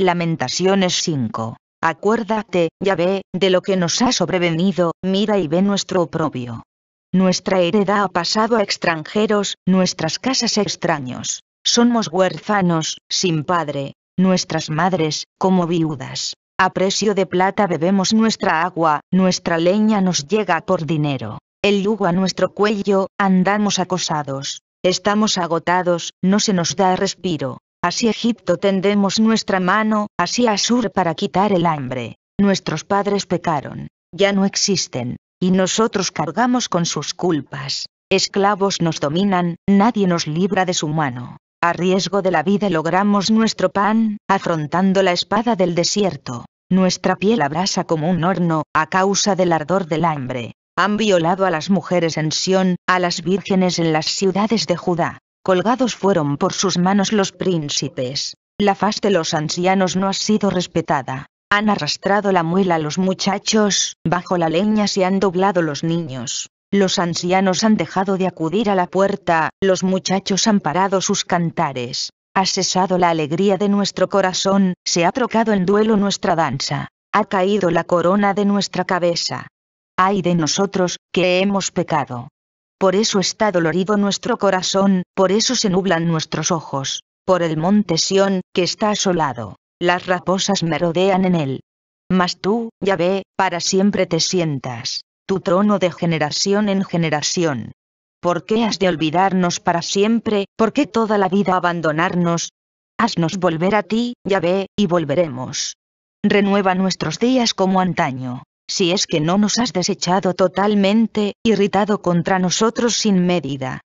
Lamentaciones 5. Acuérdate, ya ve, de lo que nos ha sobrevenido, mira y ve nuestro oprobio. Nuestra heredad ha pasado a extranjeros, nuestras casas extraños. Somos huérfanos, sin padre, nuestras madres, como viudas. A precio de plata bebemos nuestra agua, nuestra leña nos llega por dinero. El yugo a nuestro cuello, andamos acosados. Estamos agotados, no se nos da respiro. Así Egipto tendemos nuestra mano, así sur para quitar el hambre. Nuestros padres pecaron, ya no existen, y nosotros cargamos con sus culpas. Esclavos nos dominan, nadie nos libra de su mano. A riesgo de la vida logramos nuestro pan, afrontando la espada del desierto. Nuestra piel abrasa como un horno, a causa del ardor del hambre. Han violado a las mujeres en Sión, a las vírgenes en las ciudades de Judá. Colgados fueron por sus manos los príncipes. La faz de los ancianos no ha sido respetada. Han arrastrado la muela los muchachos, bajo la leña se han doblado los niños. Los ancianos han dejado de acudir a la puerta, los muchachos han parado sus cantares. Ha cesado la alegría de nuestro corazón, se ha trocado en duelo nuestra danza. Ha caído la corona de nuestra cabeza. Ay de nosotros, que hemos pecado por eso está dolorido nuestro corazón, por eso se nublan nuestros ojos, por el monte Sión, que está asolado, las raposas me rodean en él. Mas tú, Yahvé, para siempre te sientas, tu trono de generación en generación. ¿Por qué has de olvidarnos para siempre, por qué toda la vida abandonarnos? Haznos volver a ti, Yahvé, y volveremos. Renueva nuestros días como antaño si es que no nos has desechado totalmente, irritado contra nosotros sin medida.